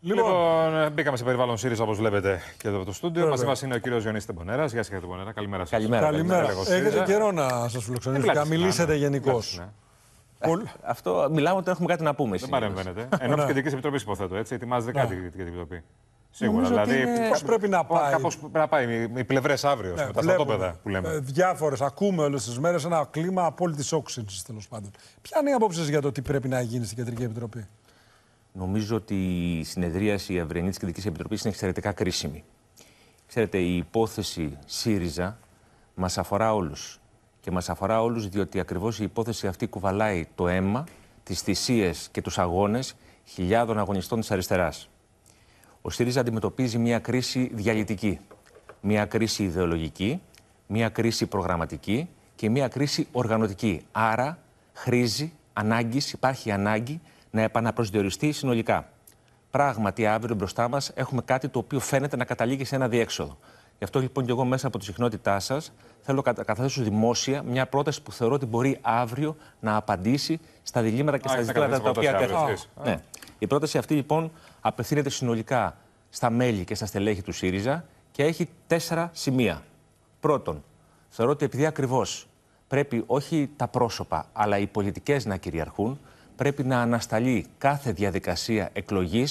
Λοιπόν, λοιπόν, ε, μπήκαμε σε περιβάλλον ΣΥΡΙΖΑ όπως βλέπετε και εδώ από το στούντιο. Μαζί μας είναι ο κύριος Γιονίση Τεμπονέρας. Γεια σας, κύριε Τεμπονέρα. Καλημέρα σας. Καλημέρα. Καλημέρα. Έχετε καιρό να σας φιλοξενήσω και να μιλήσετε ναι, ναι. γενικώς. Ναι. Ε, αυτό μιλάμε ότι έχουμε κάτι να πούμε. Δεν παρεμβαίνετε. Ενώ της Κεντρικής Επιτροπής υποθέτω έτσι. Ετοιμάζεται κάτι η Κεντρική Επιτροπή. Σίγουρα. Δηλαδή, πώ πρέπει να πάει. Κάπως πρέπει να πάει. Οι πλευρές αύριο, ναι, τα στρατόπεδα που λέμε. Ε, Διάφορες. Ακούμε όλες τις μέρες ένα κλίμα απόλυτης όξυνσης τέλος πάντων. Ποια είναι η απόψη για το τι πρέπει να γίνει στην Κεντρική Επιτροπή. Νομίζω ότι η συνεδρίαση αυριανής τη Κεντρική Επιτροπής είναι εξαιρετικά κρίσιμη. Ξέρετε, η υπόθεση ΣΥΡΙΖΑ μας αφορά όλους. Και μας αφορά όλους διότι ακριβώς η υπόθεση αυτή κουβαλάει το αίμα, τις θυσίες και τους αγώνες χιλιάδων αγωνιστών της αριστεράς. Ο ΣΥΡΙΖΑ αντιμετωπίζει μια κρίση διαλυτική, μια κρίση ιδεολογική, μια κρίση προγραμματική και μια κρίση οργανωτική. Άρα, χρήζει ανάγκης, υπάρχει ανάγκη να επαναπροσδιοριστεί συνολικά. Πράγματι, αύριο μπροστά μας έχουμε κάτι το οποίο φαίνεται να καταλήγει σε ένα διέξοδο. Γι' αυτό λοιπόν και εγώ μέσα από τη συχνότητά σας θέλω να καταθέσω δημόσια μια πρόταση που θεωρώ ότι μπορεί αύριο να απαντήσει στα διλήμματα και στα ζητήματα τα οποία τέθηκαν. Ναι. Η πρόταση αυτή λοιπόν απευθύνεται συνολικά στα μέλη και στα στελέχη του ΣΥΡΙΖΑ και έχει τέσσερα σημεία. Πρώτον, θεωρώ ότι επειδή ακριβώς πρέπει όχι τα πρόσωπα αλλά οι πολιτικές να κυριαρχούν, πρέπει να ανασταλεί κάθε διαδικασία εκλογής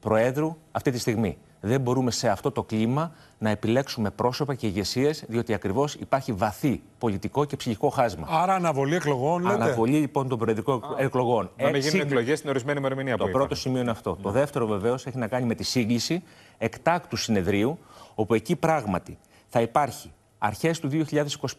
Προέδρου αυτή τη στιγμή. Δεν μπορούμε σε αυτό το κλίμα να επιλέξουμε πρόσωπα και ηγεσίες, διότι ακριβώς υπάρχει βαθύ πολιτικό και ψυχικό χάσμα. Άρα, αναβολή εκλογών, λέτε. Αναβολή λοιπόν των προεδρικών εκλογών. Να μην γίνουν εκλογές στην ορισμένη ημερομηνία. Το πρώτο σημείο είναι αυτό. Ναι. Το δεύτερο βεβαίως έχει να κάνει με τη σύγκληση εκτάκτου συνεδρίου, όπου εκεί πράγματι θα υπάρχει αρχές του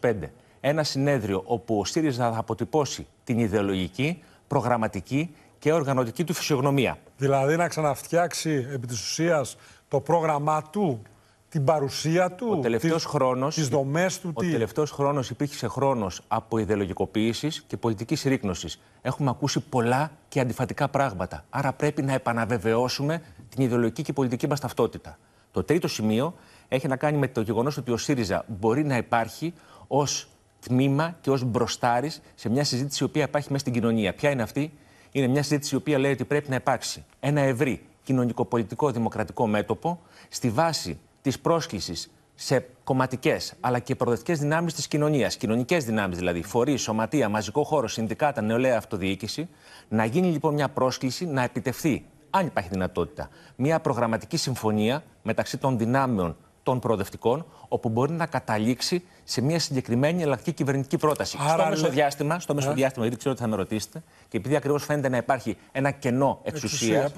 2025 ένα συνέδριο όπου ο ΣΥΡΙΖΑ θα αποτυπώσει την ιδεολογική, προγραμματική και οργανωτική του φυσιογνωμία. Δηλαδή να ξαναφτιάξει επί της ουσίας το πρόγραμμά του, την παρουσία του, ο τελευταίος τις, χρόνος, τις δομές του. Ο τι... τελευταίος χρόνος υπήρχε χρόνος από ιδεολογικοποίησης και πολιτικής ρίκνωσης. Έχουμε ακούσει πολλά και αντιφατικά πράγματα. Άρα πρέπει να επαναβεβαιώσουμε την ιδεολογική και πολιτική μας ταυτότητα. Το τρίτο σημείο έχει να κάνει με το γεγονός ότι ο ΣΥΡΙΖΑ μπορεί να υπάρχει ως τμήμα και ως μπροστάρη σε μια συζήτηση η οποία υπάρχει μέσα στην κοινωνία. Ποια είναι αυτή, είναι μια συζήτηση η οποία λέει ότι πρέπει να υπάρξει ένα ευρύ κοινωνικοπολιτικό δημοκρατικό μέτωπο στη βάση της πρόσκλησης σε κομματικές αλλά και προοδευτικές δυνάμεις της κοινωνίας, κοινωνικές δυνάμεις δηλαδή, φορείς, σωματεία, μαζικό χώρο, συνδικάτα, νεολαία, αυτοδιοίκηση, να γίνει λοιπόν μια πρόσκληση να επιτευχθεί, αν υπάρχει δυνατότητα, μια προγραμματική συμφωνία μεταξύ των δυνάμεων των προοδευτικών, όπου μπορεί να καταλήξει σε μια συγκεκριμένη ελλακτική κυβερνητική πρόταση. Άρα, στο μεσοδιάστημα, στο ε. μεσοδιάστημα, γιατί ξέρω ότι θα με ρωτήσετε, και επειδή ακριβώς φαίνεται να υπάρχει ένα κενό εξουσίας,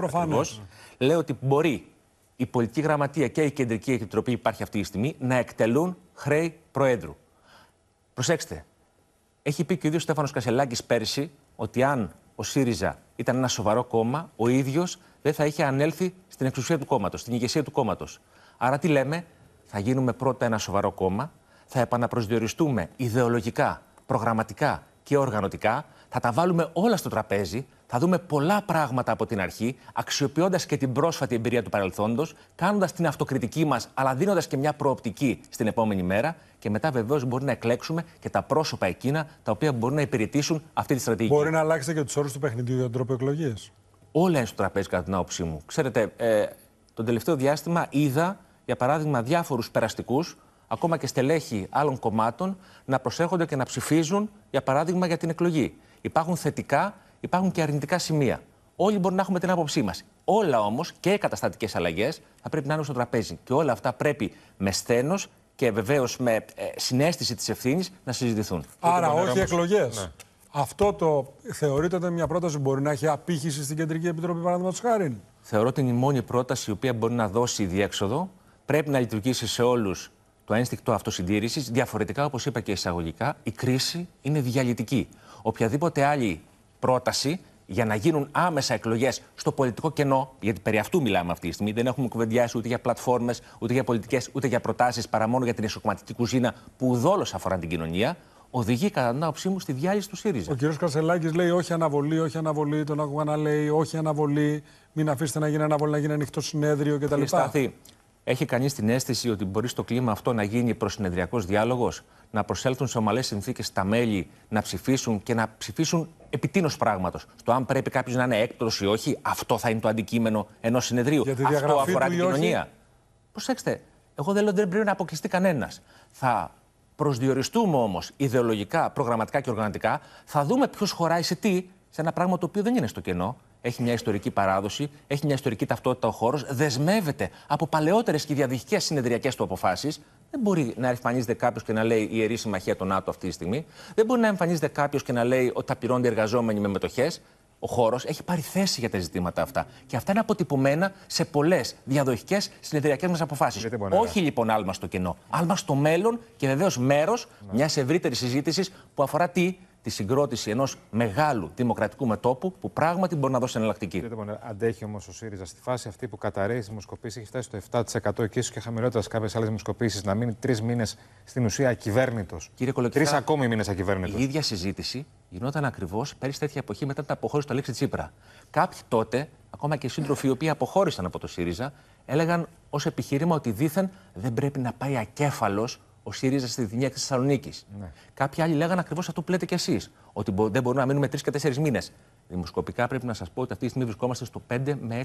λέω ότι μπορεί η πολιτική γραμματεία και η κεντρική επιτροπή υπάρχει αυτή τη στιγμή να εκτελούν χρέη Προέδρου. Προσέξτε, έχει πει και ο ίδιος Στέφανος Κασελάκης πέρσι ότι αν ο ΣΥΡΙΖΑ ήταν ένα σοβαρό κόμμα, ο ίδιος δεν θα είχε ανέλθει στην εξουσία του κόμματος, στην ηγεσία του κόμματος. Άρα τι λέμε, θα γίνουμε πρώτα ένα σοβαρό κόμμα, θα επαναπροσδιοριστούμε ιδεολογικά, προγραμματικά και οργανωτικά, θα τα βάλουμε όλα στο τραπέζι, θα δούμε πολλά πράγματα από την αρχή, αξιοποιώντας και την πρόσφατη εμπειρία του παρελθόντος, κάνοντας την αυτοκριτική μας, αλλά δίνοντας και μια προοπτική στην επόμενη μέρα. Και μετά, βεβαίως, μπορεί να εκλέξουμε και τα πρόσωπα εκείνα τα οποία μπορούν να υπηρετήσουν αυτή τη στρατηγική. Μπορεί να αλλάξετε και τους όρους του παιχνιδιού για τον τρόπο εκλογής. Όλα είναι στο τραπέζι, κατά την άποψή μου. Ξέρετε, ε, το τελευταίο διάστημα είδα για παράδειγμα, διάφορους περαστικούς, ακόμα και στελέχη άλλων κομμάτων, να προσέρχονται και να ψηφίζουν, για παράδειγμα, για την εκλογή. Υπάρχουν θετικά, υπάρχουν και αρνητικά σημεία. Όλοι μπορούν να έχουμε την άποψή μας. Όλα όμως και οι καταστατικές αλλαγές θα πρέπει να είναι στο τραπέζι. Και όλα αυτά πρέπει με σθένος και βεβαίως με ε, συνέστηση της ευθύνης να συζητηθούν. Άρα, όχι εκλογές. Ναι. Αυτό το θεωρείτε ότι μια πρόταση μπορεί να έχει απήχηση στην Κεντρική Επιτροπή, παραδείγματος χάρη. Θεωρώ ότι είναι η μόνη πρόταση η οποία μπορεί να δώσει διέξοδο πρέπει να λειτουργήσει σε όλους το ένστικτο αυτοσυντήρησης. Διαφορετικά, όπως είπα και εισαγωγικά, η κρίση είναι διαλυτική. Οποιαδήποτε άλλη πρόταση για να γίνουν άμεσα εκλογές στο πολιτικό κενό, γιατί περί αυτού μιλάμε αυτή τη στιγμή, δεν έχουμε κουβεντιάσει ούτε για πλατφόρμες, ούτε για πολιτικές, ούτε για προτάσεις, παρά μόνο για την εσωκομματική κουζίνα που ουδόλως αφορά την κοινωνία, οδηγεί κατά την άποψή μου στη διάλυση του ΣΥΡΙΖΑ. Ο κ. Κασελάκης λέει όχι αναβολή, όχι αναβολή. Τον άκουγα να λέει όχι αναβολή. Μην αφήσετε να γίνει αναβολή, να γίνει ανοιχτό συνέδριο κτλ. Έχει κανείς την αίσθηση ότι μπορεί στο κλίμα αυτό να γίνει προσυνεδριακός διάλογος, να προσέλθουν σε ομαλές συνθήκες τα μέλη, να ψηφίσουν και να ψηφίσουν επί πράγματο. Το αν πρέπει κάποιος να είναι έκτορο ή όχι, αυτό θα είναι το αντικείμενο ενός συνεδρίου. Για αυτό αφορά την κοινωνία. Προσέξτε, εγώ δεν λέω ότι δεν πρέπει να αποκλειστεί κανένας. Θα προσδιοριστούμε όμως ιδεολογικά, προγραμματικά και οργανωτικά, θα δούμε ποιος χωράει σε τι, σε ένα πράγμα το οποίο δεν είναι στο κενό. Έχει μια ιστορική παράδοση, έχει μια ιστορική ταυτότητα ο χώρος, δεσμεύεται από παλαιότερες και διαδοχικέ συνεδριακές του αποφάσεις. Δεν μπορεί να εμφανίζεται κάποιος και να λέει η ιερή συμμαχία των ΝΑΤΟ αυτή τη στιγμή. Δεν μπορεί να εμφανίζεται κάποιος και να λέει ότι θα πληρώνται εργαζόμενοι με μετοχές. Ο χώρος έχει πάρει θέση για τα ζητήματα αυτά. Και αυτά είναι αποτυπωμένα σε πολλές διαδοχικές συνεδριακές μας αποφάσεις. Όχι λοιπόν άλμα στο κενό. Άλμα στο μέλλον και βεβαίως μέρος μιας ευρύτερης συζήτησης που αφορά τι, τη συγκρότηση ενός μεγάλου δημοκρατικού μετώπου που πράγματι μπορεί να δώσει εναλλακτική. Αντέχει όμως ο ΣΥΡΙΖΑ στη φάση αυτή που καταραίει τις δημοσκοπήσεις, έχει φτάσει στο 7% και ίσως και χαμηλότερα σε κάποιες άλλες δημοσκοπήσεις, να μείνει τρεις μήνες στην ουσία ακυβέρνητος. Κύριε τρεις ακόμη μήνες ακυβέρνητος. Η ίδια συζήτηση γινόταν ακριβώς πέρυσι τέτοια εποχή μετά την αποχώρηση του Αλέξη Τσίπρα. Κάποιοι τότε, ακόμα και οι σύντροφοι οι οποίοι αποχώρησαν από το ΣΥΡΙΖΑ, έλεγαν ως επιχείρημα ότι δήθεν δεν πρέπει να πάει ακέφαλος ο ΣΥΡΙΖΑ στη Δυτική τη Θεσσαλονίκης. Ναι. Κάποιοι άλλοι λέγανε ακριβώς αυτό που λέτε κι εσείς, ότι δεν μπορούμε να μείνουμε τρεις και τέσσερις μήνες. Δημοσκοπικά πρέπει να σας πω ότι αυτή τη στιγμή βρισκόμαστε στο 5 με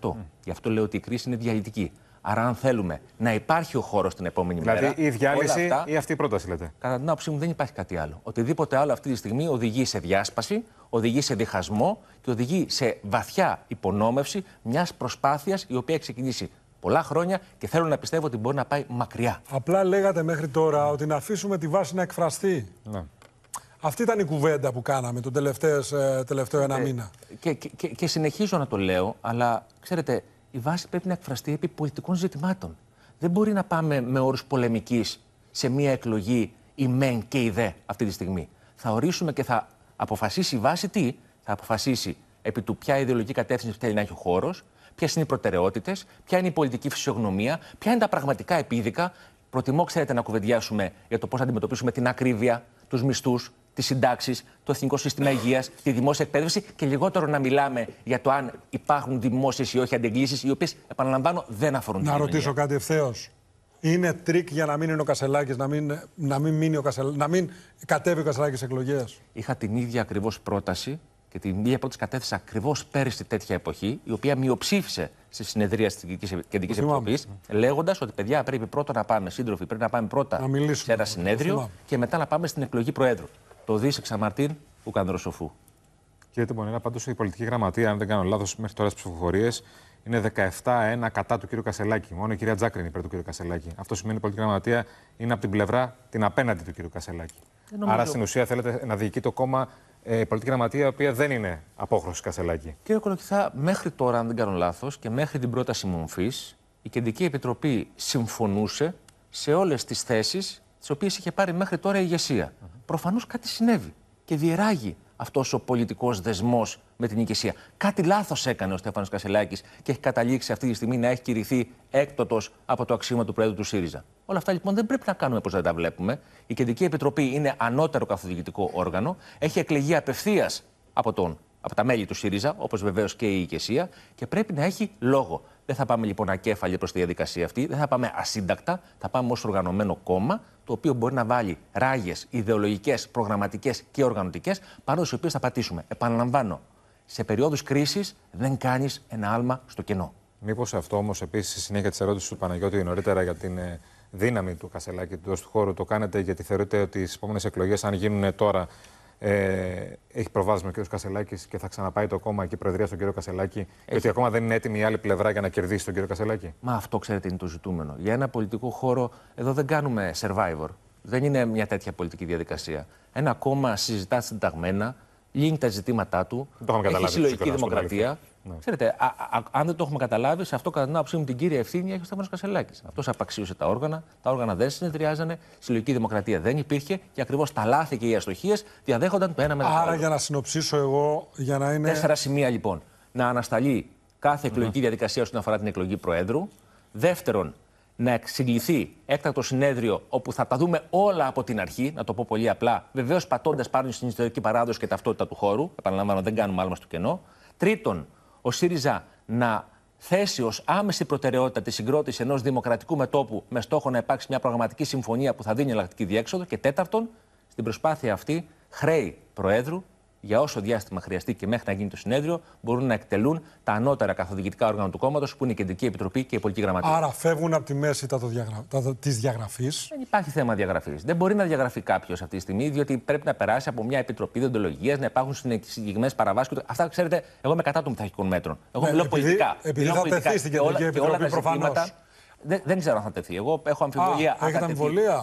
6%. Γι' αυτό λέω ότι η κρίση είναι διαλυτική. Άρα, αν θέλουμε να υπάρχει ο χώρος την επόμενη δηλαδή, μέρα. Δηλαδή, η διάλυση αυτά, ή αυτή η πρόταση, λέτε. Κατά την άποψή μου, δεν υπάρχει κάτι άλλο. Οτιδήποτε άλλο αυτή τη στιγμή οδηγεί σε διάσπαση, οδηγεί σε διχασμό και οδηγεί σε βαθιά υπονόμευση μιας προσπάθειας η οποία ξεκινήσει πολλά χρόνια και θέλω να πιστεύω ότι μπορεί να πάει μακριά. Απλά λέγατε μέχρι τώρα ότι να αφήσουμε τη βάση να εκφραστεί. Ναι. Αυτή ήταν η κουβέντα που κάναμε τον ε, τελευταίο ένα ε, μήνα. Και, και, και συνεχίζω να το λέω, αλλά ξέρετε, η βάση πρέπει να εκφραστεί επί πολιτικών ζητημάτων. Δεν μπορεί να πάμε με όρους πολεμικής σε μία εκλογή η μεν και η δε αυτή τη στιγμή. Θα ορίσουμε και θα αποφασίσει η βάση τι. Θα αποφασίσει επί του ποια ιδεολογική κατεύθυνση θέλει να έχει ο χώρος, ποιες είναι οι προτεραιότητες, ποια είναι η πολιτική φυσιογνωμία, ποια είναι τα πραγματικά επίδικα. Προτιμώ, ξέρετε, να κουβεντιάσουμε για το πώς θα αντιμετωπίσουμε την ακρίβεια, τους μισθούς, τις συντάξεις, το εθνικό σύστημα υγείας, τη δημόσια εκπαίδευση και λιγότερο να μιλάμε για το αν υπάρχουν δημόσιες ή όχι αντιγκλήσει, οι οποίες, επαναλαμβάνω, δεν αφορούν να την Να ρωτήσω κάτι ευθέως. Είναι τρίκ για να μην είναι ο Κασελάκης, να μην, να μην, μείνει να μην κατέβει ο Κασελάκης εκλογές. Είχα την ίδια ακριβώς πρόταση και την μία πρώτη τι κατέθεσα ακριβώς πέρυσι τέτοια εποχή, η οποία μειοψήφισε στη συνεδρία της Κεντρικής Επιτροπής, ναι. λέγοντας ότι παιδιά πρέπει πρώτα να πάμε, σύντροφοι, πρέπει να πάμε πρώτα να σε ένα ναι, συνέδριο και μετά να πάμε στην εκλογή Προέδρου. Το δίσεξα Μαρτίν Ουκανδροσοφού. Κύριε Τεμπονέρα, πάντως η πολιτική γραμματεία, αν δεν κάνω λάθος, μέχρι τώρα στις ψηφοφορίες είναι 17-1 κατά του κύριου Κασελάκη. Μόνο η κυρία Τζάκρη είναι υπέρ του κύριου Κασελάκη. Αυτό σημαίνει ότι η πολιτική γραμματεία είναι από την πλευρά την απέναντι του κύριου Κασελάκη. Άρα στην ουσία θέλετε να διοικεί το κόμμα ε, πολιτική γραμματεία, η οποία δεν είναι απόχρωση Κασελάκη. Κύριε Κολοκυθά, μέχρι τώρα, αν δεν κάνω λάθος, και μέχρι την πρόταση μορφής, η Κεντρική Επιτροπή συμφωνούσε σε όλες τις θέσεις τις οποίες είχε πάρει μέχρι τώρα η ηγεσία. Mm Προφανώς κάτι συνέβη και διεράγει αυτός ο πολιτικός δεσμός με την ηγεσία. Κάτι λάθος έκανε ο Στέφανος Κασελάκης και έχει καταλήξει αυτή τη στιγμή να έχει κηρυθεί έκτοτο από το αξίωμα του Πρόεδρου του ΣΥΡΙΖΑ. Όλα αυτά λοιπόν δεν πρέπει να κάνουμε όπω δεν τα βλέπουμε. Η Κεντρική Επιτροπή είναι ανώτερο καθοδηγητικό όργανο, έχει εκλεγεί απευθείας από τον από τα μέλη του ΣΥΡΙΖΑ, όπως βεβαίως και η ηγεσία, και πρέπει να έχει λόγο. Δεν θα πάμε λοιπόν ακέφαλοι προς τη διαδικασία αυτή, δεν θα πάμε ασύντακτα, θα πάμε ως οργανωμένο κόμμα, το οποίο μπορεί να βάλει ράγες ιδεολογικές, προγραμματικές και οργανωτικές, πάνω στις οποίες θα πατήσουμε. Επαναλαμβάνω, σε περίοδου κρίσης δεν κάνεις ένα άλμα στο κενό. Μήπως αυτό όμως επίσης, στη συνέχεια της ερώτησης του Παναγιώτη νωρίτερα για την ε, δύναμη του Κασελάκη, του χώρου, το κάνετε γιατί θεωρείτε ότι στις επόμενες εκλογές, αν γίνουν τώρα, ε, έχει προβάδισμα ο κ. Κασελάκης και θα ξαναπάει το κόμμα και η προεδρία στον κ. Κασελάκη. Γιατί ακόμα δεν είναι έτοιμη η άλλη πλευρά για να κερδίσει τον κ. Κασελάκη. Μα αυτό ξέρετε είναι το ζητούμενο. Για ένα πολιτικό χώρο, εδώ δεν κάνουμε survivor. Δεν είναι μια τέτοια πολιτική διαδικασία. Ένα κόμμα συζητά συνταγμένα, λύνει τα ζητήματά του. Το έχει καταλάβει, συλλογική δημοκρατία. Ναι. Ξέρετε, α, α, αν δεν το έχουμε καταλάβει, σε αυτό κατά την άποψή μου την κύρια ευθύνη έχει ο Σταύρος Κασελάκης. Αυτός απαξίωσε τα όργανα, τα όργανα δεν συνεδριάζανε, συλλογική δημοκρατία δεν υπήρχε και ακριβώς τα λάθη και οι αστοχίες διαδέχονταν το ένα με Άρα, το άλλο. για να συνοψίσω εγώ, για να είναι. Τέσσερα σημεία λοιπόν. Να ανασταλεί κάθε εκλογική ναι. διαδικασία όσον αφορά την εκλογή Προέδρου. Δεύτερον, να εξηγηθεί έκτακτο συνέδριο όπου θα τα δούμε όλα από την αρχή, να το πω πολύ απλά, βεβαίως πατώντας πάνω στην ιστορική παράδοση και ταυτότητα του χώρου. Επαναλαμβάνω, δεν κάνουμε άλμα στο κενό. Τρίτον, ο ΣΥΡΙΖΑ να θέσει ως άμεση προτεραιότητα τη συγκρότηση ενός δημοκρατικού μετόπου με στόχο να υπάρξει μια πραγματική συμφωνία που θα δίνει εναλλακτική διέξοδο. Και τέταρτον, στην προσπάθεια αυτή, χρέη Προέδρου για όσο διάστημα χρειαστεί και μέχρι να γίνει το συνέδριο, μπορούν να εκτελούν τα ανώτερα καθοδηγητικά όργανα του κόμματος, που είναι η Κεντρική Επιτροπή και η Πολιτική Γραμματεία. Άρα φεύγουν από τη μέση τα, τα... της διαγραφής. Δεν υπάρχει θέμα διαγραφής. Δεν μπορεί να διαγραφεί κάποιος αυτή τη στιγμή, διότι πρέπει να περάσει από μια επιτροπή Διοντολογίας, να υπάρχουν συγκεκριμένε παραβάσει. Αυτά ξέρετε, εγώ είμαι κατά των πειθαρχικών μέτρων. Εγώ ναι, μιλώ επειδή, πολιτικά. Επειδή μιλώ θα τεθεί στην Κεντρική Επιτροπή προφανώς. Δεν, δεν ξέρω αν θα τεθεί. Εγώ έχω αμφιβολία, Α, αν, θα τεθεί,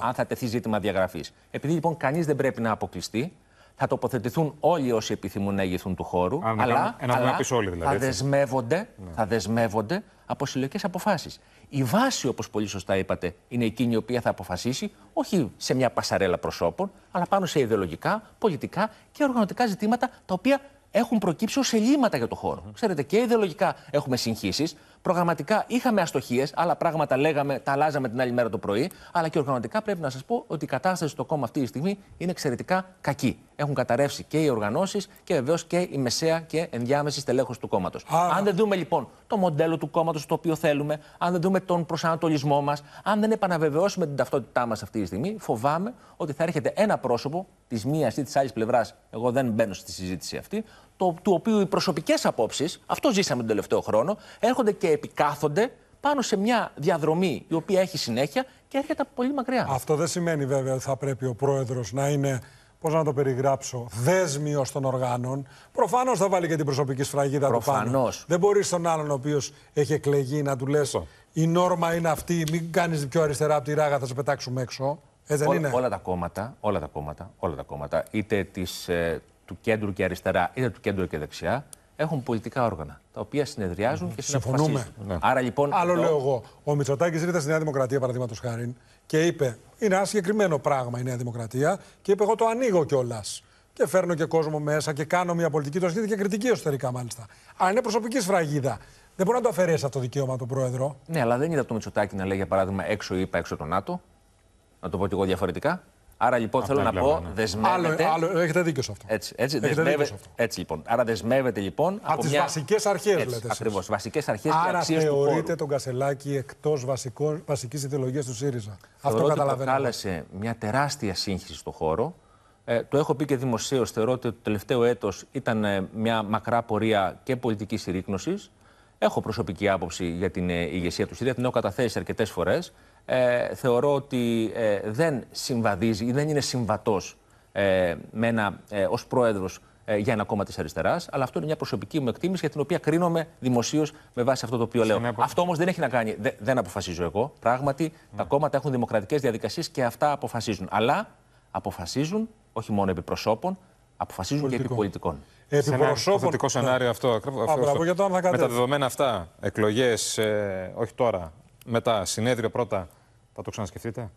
αν θα τεθεί ζήτημα διαγραφής. Επειδή λοιπόν κανείς δεν πρέπει να αποκλειστεί, θα τοποθετηθούν όλοι όσοι επιθυμούν να ηγηθούν του χώρου. αλλά, αλλά δηλαδή, θα, δεσμεύονται, ναι. θα δεσμεύονται από συλλογικές αποφάσεις. Η βάση, όπως πολύ σωστά είπατε, είναι εκείνη η οποία θα αποφασίσει όχι σε μια πασαρέλα προσώπων, αλλά πάνω σε ιδεολογικά, πολιτικά και οργανωτικά ζητήματα τα οποία έχουν προκύψει ως ελλείμματα για το χώρο. Ξέρετε, και ιδεολογικά έχουμε συγχύσεις, Προγραμματικά είχαμε αστοχίες, άλλα πράγματα λέγαμε, τα αλλάζαμε την άλλη μέρα το πρωί. Αλλά και οργανωτικά πρέπει να σας πω ότι η κατάσταση στο κόμμα αυτή τη στιγμή είναι εξαιρετικά κακή. Έχουν καταρρεύσει και οι οργανώσεις και βεβαίως και η μεσαία και ενδιάμεση στελέχωση του κόμματος. Αν δεν δούμε λοιπόν το μοντέλο του κόμματος το οποίο θέλουμε, αν δεν δούμε τον προσανατολισμό μας, αν δεν επαναβεβαιώσουμε την ταυτότητά μας αυτή τη στιγμή, φοβάμαι ότι θα έρχεται ένα πρόσωπο της μίας ή της άλλης πλευράς. Εγώ δεν μπαίνω στη συζήτηση αυτή, το, του οποίου οι προσωπικές απόψεις, αυτό ζήσαμε τον τελευταίο χρόνο, έρχονται και επικάθονται πάνω σε μια διαδρομή η οποία έχει συνέχεια και έρχεται από πολύ μακριά. Αυτό δεν σημαίνει βέβαια ότι θα πρέπει ο πρόεδρος να είναι πώς να το περιγράψω, δέσμιος των οργάνων. Προφανώς θα βάλει και την προσωπική σφραγίδα του πάνω. Δεν μπορείς στον άλλον ο οποίος έχει εκλεγεί να του λες: Η νόρμα είναι αυτή, μην κάνεις πιο αριστερά από τη ράγα, θα σε πετάξουμε έξω. Ε, δεν είναι. Όλα τα κόμματα, όλα τα κόμματα, όλα τα κόμματα είτε ε, του κέντρου και αριστερά, είτε του κέντρου και δεξιά, έχουν πολιτικά όργανα τα οποία συνεδριάζουν και συναποφασίζουν. Ναι. Άρα λοιπόν. Άλλο εδώ... λέω εγώ. Ο Μητσοτάκης ήρθε στη Νέα Δημοκρατία, παραδείγματος χάρη, και είπε: Είναι ένα συγκεκριμένο πράγμα η Νέα Δημοκρατία, και είπε: Εγώ το ανοίγω κιόλας. Και φέρνω και κόσμο μέσα και κάνω μια πολιτική. Το ασκείται και κριτική εσωτερικά, μάλιστα. Αλλά είναι προσωπική σφραγίδα. Δεν μπορεί να το αφαιρέσει αυτό το δικαίωμα τον πρόεδρο. Ναι, αλλά δεν είδα το Μητσοτάκη να λέει, για παράδειγμα, έξω είπα έξω το ΝΑΤΟ. Να το πω κι εγώ διαφορετικά. Άρα λοιπόν Αυτά θέλω να πω, ναι. δεσμεύεται. Άλλο, άλλο, έχετε δίκιο σε αυτό. Έτσι, έτσι, έχετε δεσμεύε, σε αυτό. έτσι λοιπόν. Άρα δεσμεύεται λοιπόν. Από, τις μια... βασικές αρχές, λέτε. Ακριβώς. Βασικές αρχές και αξίες του Θεωρείτε τον Κασελάκη εκτός βασικής ιδεολογίας του ΣΥΡΙΖΑ. Θεωρώ αυτό καταλαβαίνω. Κάλεσε μια τεράστια σύγχυση στον χώρο. Ε, το έχω πει και δημοσίως. Θεωρώ ότι το τελευταίο έτος ήταν ε, μια μακρά πορεία και πολιτικής συρρήκνωσης. Έχω προσωπική άποψη για την ε, ηγεσία του ΣΥΡΙΖΑ. Την έχω καταθέσει αρκετές φορές ε, θεωρώ ότι ε, δεν συμβαδίζει ή δεν είναι συμβατός ε, με ένα, ε, ως πρόεδρος ε, για ένα κόμμα της αριστεράς, αλλά αυτό είναι μια προσωπική μου εκτίμηση για την οποία κρίνομαι δημοσίως με βάση αυτό το οποίο λέω. Αυτό όμως δεν έχει να κάνει. δεν αποφασίζω εγώ. Πράγματι, τα ναι. κόμματα έχουν δημοκρατικές διαδικασίες και αυτά αποφασίζουν. Αλλά αποφασίζουν όχι μόνο επί προσώπων, αποφασίζουν Πολιτικό. και επί πολιτικών. σε ένα ναι. σενάριο αυτό. αυτό, Με τα δεδομένα αυτά, εκλογές ε, όχι τώρα, μετά συνέδριο πρώτα θα το ξανασκεφτείτε.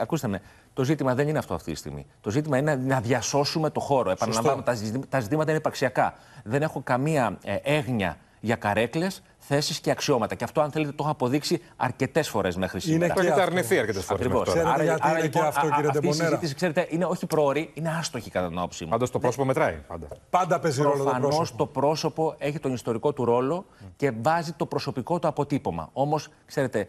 Ακούστε με, το ζήτημα δεν είναι αυτό αυτή τη στιγμή. Το ζήτημα είναι να διασώσουμε το χώρο. Επαναλαμβάνω, τα ζητήματα είναι υπαρξιακά. Δεν έχω καμία ε, έγνοια για καρέκλες θέσεις και αξιώματα. Και αυτό, αν θέλετε, το έχω αποδείξει αρκετές φορές μέχρι σήμερα. Είναι και έχετε αρνηθεί αρκετές φορές. Ακριβώ. Άρα, γιατί είναι και αυτό, λοιπόν, κύριε Αυτή η συζήτηση, ξέρετε, είναι όχι προώρη, είναι άστοχη κατά την άποψή μου. Πάντως το ε, πρόσωπο μετράει. Πάντα, πάντα παίζει ρόλο το πρόσωπο. Προφανώς το πρόσωπο έχει τον ιστορικό του ρόλο και βάζει το προσωπικό του αποτύπωμα. Όμως, ξέρετε,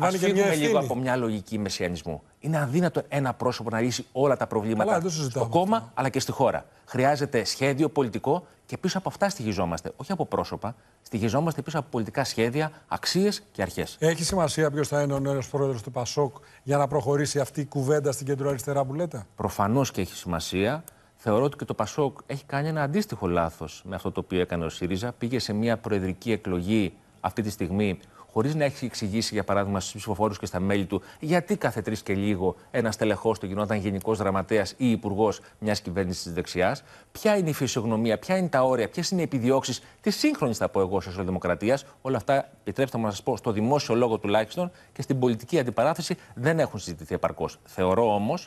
α φύγουμε λίγο από μια λογική μεσιανισμού. Είναι αδύνατο ένα πρόσωπο να λύσει όλα τα προβλήματα Καλά, στο κόμμα αλλά και στη χώρα. Χρειάζεται σχέδιο πολιτικό και πίσω από αυτά στοιχιζόμαστε. Όχι από πρόσωπα. Στοιχιζόμαστε πίσω από πολιτικά σχέδια, αξίες και αρχές. Έχει σημασία ποιος θα είναι ο νέος πρόεδρος του Πασόκ για να προχωρήσει αυτή η κουβέντα στην κεντροαριστερά που λέτε. Προφανώς και έχει σημασία. Θεωρώ ότι και το Πασόκ έχει κάνει ένα αντίστοιχο λάθος με αυτό το οποίο έκανε ο ΣΥΡΙΖΑ. Πήγε σε μια προεδρική εκλογή αυτή τη στιγμή χωρίς να έχει εξηγήσει, για παράδειγμα, στους ψηφοφόρους και στα μέλη του, γιατί κάθε τρεις και λίγο ένας στελεχός του γινόταν Γενικός Γραμματέας ή Υπουργός μιας κυβέρνησης της δεξιάς, ποια είναι η φυσιογνωμία, ποια είναι τα όρια, ποιες είναι οι επιδιώξεις τη σύγχρονη, θα πω εγώ, σοσιαλδημοκρατίας. Όλα αυτά, επιτρέψτε μου να σας πω, στο δημόσιο λόγο τουλάχιστον και στην πολιτική αντιπαράθεση δεν έχουν συζητηθεί επαρκώς. Θεωρώ όμως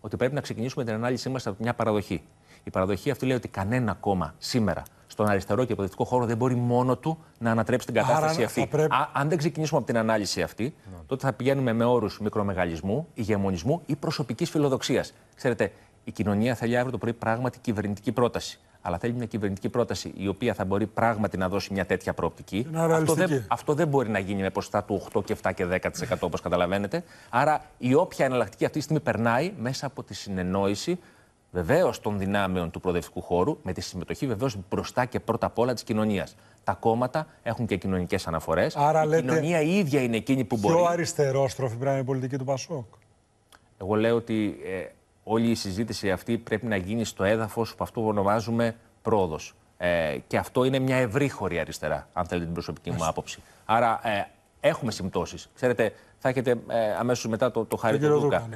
ότι πρέπει να ξεκινήσουμε την ανάλυση μας από μια παραδοχή. Η παραδοχή αυτή λέει ότι κανένα κόμμα σήμερα στον αριστερό και πολιτικό χώρο δεν μπορεί μόνο του να ανατρέψει την κατάσταση αυτή. αν δεν ξεκινήσουμε από την ανάλυση αυτή, ναι. τότε θα πηγαίνουμε με όρους μικρομεγαλισμού, ηγεμονισμού ή προσωπικής φιλοδοξίας. Ξέρετε, η κοινωνία θέλει αύριο το πρωί πράγματι κυβερνητική πρόταση. Αλλά θέλει μια κυβερνητική πρόταση η οποία θα μπορεί πράγματι να δώσει μια τέτοια προοπτική. Αυτό δεν, αυτό δεν μπορεί να δωσει μια τετοια προοπτικη αυτο δεν μπορει να γινει με ποσοστά του 8 και 7 και 10% όπως καταλαβαίνετε. Άρα η όποια εναλλακτική αυτή τη στιγμή περνάει μέσα από τη συνεννόηση βεβαίως των δυνάμεων του προοδευτικού χώρου, με τη συμμετοχή βεβαίως μπροστά και πρώτα απ' όλα της κοινωνίας. Τα κόμματα έχουν και κοινωνικές αναφορές. Άρα η κοινωνία η ίδια είναι εκείνη που πιο μπορεί. Πιο αριστερόστροφη πρέπει να είναι η πολιτική του Πασόκ. Εγώ λέω ότι ε, όλη η συζήτηση αυτή πρέπει να γίνει στο έδαφος που αυτό ονομάζουμε πρόοδος. Ε, και αυτό είναι μια ευρύχωρη αριστερά, αν θέλετε την προσωπική μου άποψη. Άρα ε, Έχουμε συμπτώσεις. Ξέρετε, θα έχετε ε, αμέσως μετά το, το χάρη του Δούκα.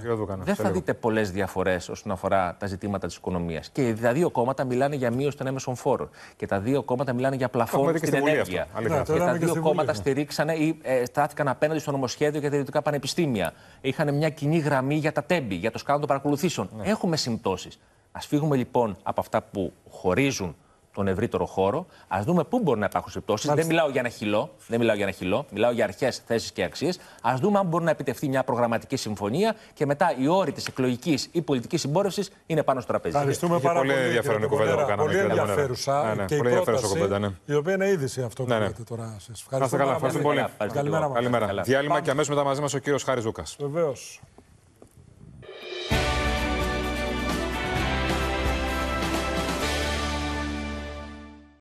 Δεν θα δείτε πολλές διαφορές όσον αφορά τα ζητήματα της οικονομίας. Και τα δύο κόμματα μιλάνε για μείωση των έμεσων φόρων. Και τα δύο κόμματα μιλάνε για πλαφόν στην ενέργεια. Αυτό. και τα δύο και κόμματα στηρίξανε ή ε, στάθηκαν απέναντι στο νομοσχέδιο για τα ιδιωτικά πανεπιστήμια. Είχαν μια κοινή γραμμή για τα τέμπη, για το σκάνδαλο των παρακολουθήσεων. Ναι. Έχουμε συμπτώσεις. Ας φύγουμε λοιπόν από αυτά που χωρίζουν τον ευρύτερο χώρο. Ας δούμε πού μπορεί να υπάρχουν επιπτώσεις. Δεν μιλάω για ένα χυλό, δεν μιλάω για ένα χυλό, μιλάω για αρχές, θέσεις και αξίες. Ας δούμε αν μπορεί να επιτευχθεί μια προγραμματική συμφωνία και μετά οι όροι της εκλογικής ή πολιτικής συμπόρευσης είναι πάνω στο τραπέζι. Ευχαριστούμε πάρα πολύ. Πολύ ενδιαφέρον κουβέντα που μπορει να υπαρχουν συμπτωσει δεν μιλαω για ενα χυλο δεν μιλαω για ενα χυλο μιλαω για αρχε θεσει Πολύ ενδιαφέρουσα και η πρόταση, κουβέντα, ναι. η οποία είναι είδηση αυτό που ναι, ναι. λέτε τώρα. σας ευχαριστώ πολύ. Καλημέρα. Διάλειμμα και αμέσως μετά μαζί μας ο κύριος Χάρι Ζούκα.